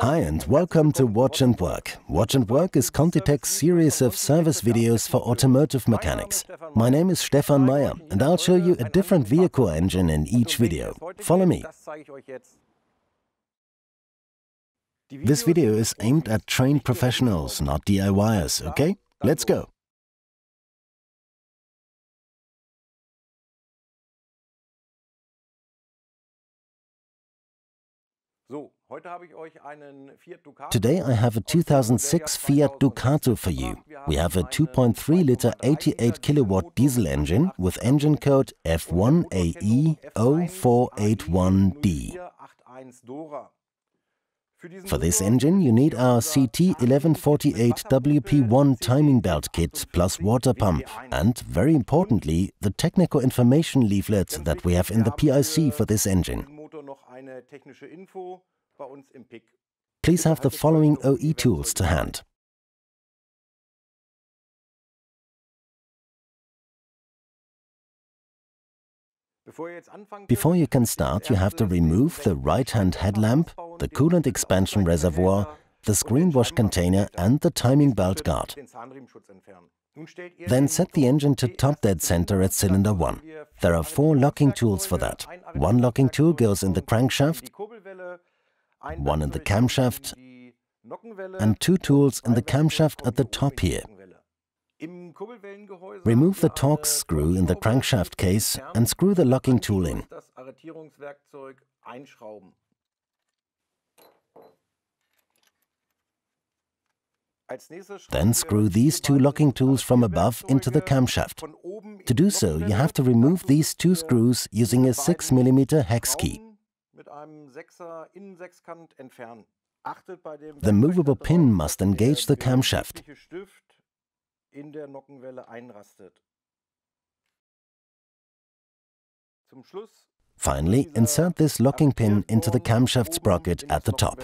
Hi and welcome to Watch and Work. Watch and Work is Contitech's series of service videos for automotive mechanics. My name is Stefan Meyer and I'll show you a different vehicle engine in each video. Follow me. This video is aimed at trained professionals, not DIYers, okay? Let's go. So, Today I have a 2006 Fiat Ducato for you. We have a 2.3 liter 88 kilowatt diesel engine with engine code F1AE0481D. For this engine, you need our CT1148WP1 timing belt kit plus water pump and, very importantly, the technical information leaflet that we have in the PIC for this engine. Please have the following OE tools to hand. Before you can start, you have to remove the right-hand headlamp, the coolant expansion reservoir, the screen wash container and the timing belt guard. Then set the engine to top dead center at cylinder 1. There are four locking tools for that. One locking tool goes in the crankshaft, one in the camshaft, and two tools in the camshaft at the top here. Remove the torque screw in the crankshaft case and screw the locking tool in. Then screw these two locking tools from above into the camshaft. To do so, you have to remove these two screws using a 6mm hex key. The movable pin must engage the camshaft. Finally, insert this locking pin into the camshaft sprocket at the top.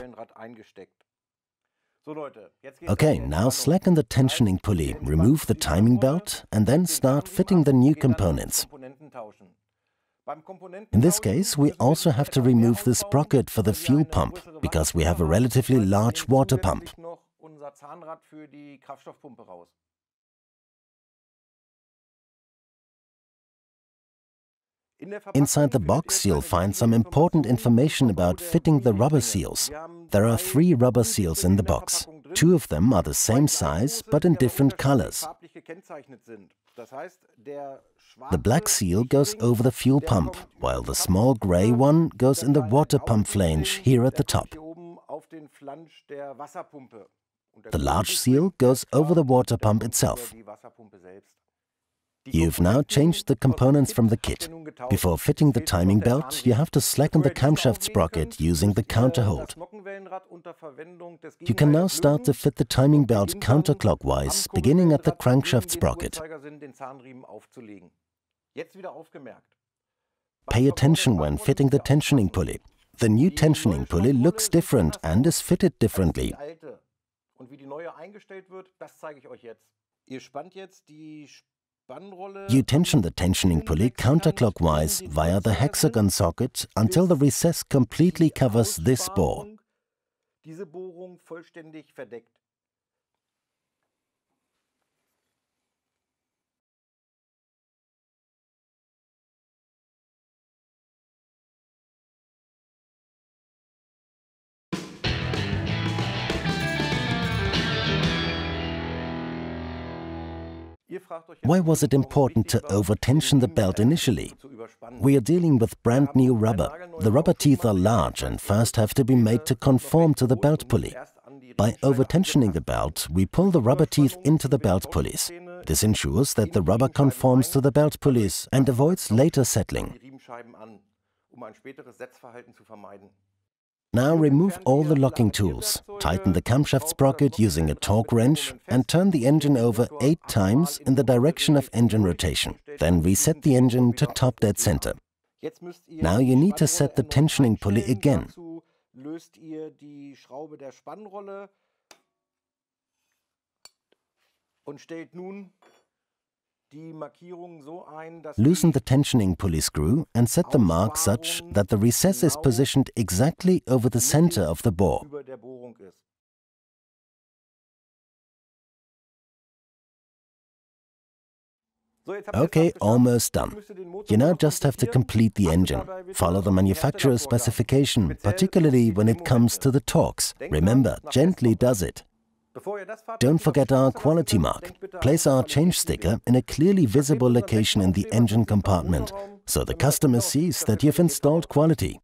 Okay, now slacken the tensioning pulley, remove the timing belt and then start fitting the new components. In this case, we also have to remove the sprocket for the fuel pump, because we have a relatively large water pump. Inside the box, you'll find some important information about fitting the rubber seals. There are three rubber seals in the box. Two of them are the same size, but in different colors. The black seal goes over the fuel pump, while the small grey one goes in the water pump flange here at the top. The large seal goes over the water pump itself. You've now changed the components from the kit. Before fitting the timing belt, you have to slacken the camshaft sprocket using the counterhold. You can now start to fit the timing belt counterclockwise, beginning at the crankshaft sprocket. Pay attention when fitting the tensioning pulley. The new tensioning pulley looks different and is fitted differently. You tension the tensioning pulley counterclockwise via the hexagon socket until the recess completely covers this bore. Why was it important to over-tension the belt initially? We are dealing with brand new rubber. The rubber teeth are large and first have to be made to conform to the belt pulley. By over-tensioning the belt, we pull the rubber teeth into the belt pulleys. This ensures that the rubber conforms to the belt pulleys and avoids later settling. Now remove all the locking tools, tighten the camshaft sprocket using a torque wrench and turn the engine over 8 times in the direction of engine rotation. Then reset the engine to top dead center. Now you need to set the tensioning pulley again. und stellt nun Loosen the tensioning pulley screw and set the mark such that the recess is positioned exactly over the center of the bore. Okay, almost done. You now just have to complete the engine. Follow the manufacturer's specification, particularly when it comes to the torques. Remember, gently does it. Don't forget our quality mark. Place our change sticker in a clearly visible location in the engine compartment, so the customer sees that you've installed quality.